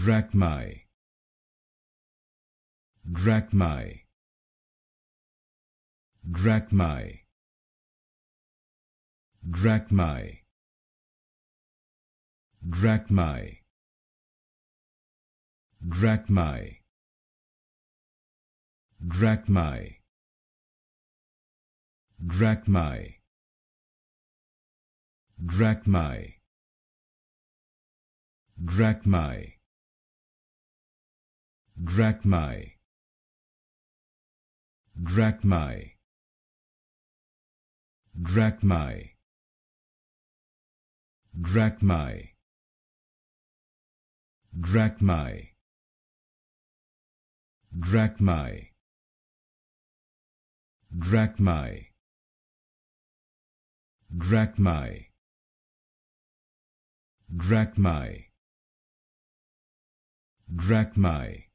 drachmae drachmae drachmae drachmae drachmae drachmae drachmae drachmae drachmae drachmae drachmae drachmae drachmae drachmae drachmae drachmae drachmae drachmae drachmae drachmae